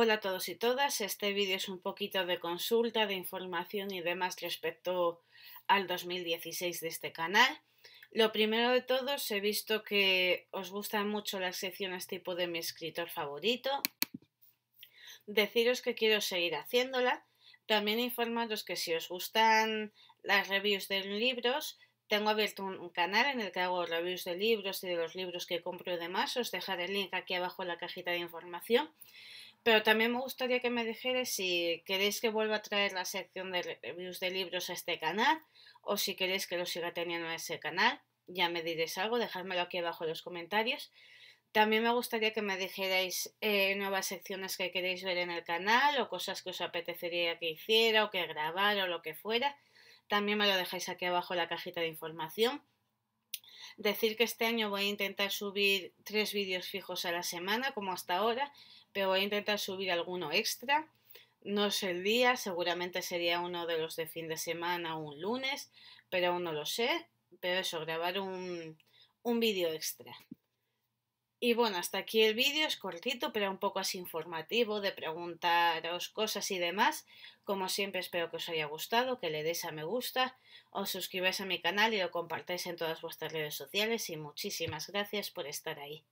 Hola a todos y todas, este vídeo es un poquito de consulta, de información y demás respecto al 2016 de este canal. Lo primero de todos, he visto que os gustan mucho las secciones tipo de mi escritor favorito. Deciros que quiero seguir haciéndola. También informaros que si os gustan las reviews de libros, tengo abierto un canal en el que hago reviews de libros y de los libros que compro y demás. Os dejaré el link aquí abajo en la cajita de información. Pero también me gustaría que me dijerais si queréis que vuelva a traer la sección de reviews de libros a este canal o si queréis que lo siga teniendo a ese canal. Ya me diréis algo, dejádmelo aquí abajo en los comentarios. También me gustaría que me dijerais eh, nuevas secciones que queréis ver en el canal o cosas que os apetecería que hiciera o que grabara o lo que fuera. También me lo dejáis aquí abajo en la cajita de información. Decir que este año voy a intentar subir tres vídeos fijos a la semana, como hasta ahora, pero voy a intentar subir alguno extra. No sé el día, seguramente sería uno de los de fin de semana o un lunes, pero aún no lo sé. Pero eso, grabar un, un vídeo extra. Y bueno, hasta aquí el vídeo, es cortito, pero un poco así informativo, de preguntaros cosas y demás. Como siempre, espero que os haya gustado, que le deis a me gusta, os suscribáis a mi canal y lo compartáis en todas vuestras redes sociales. Y muchísimas gracias por estar ahí.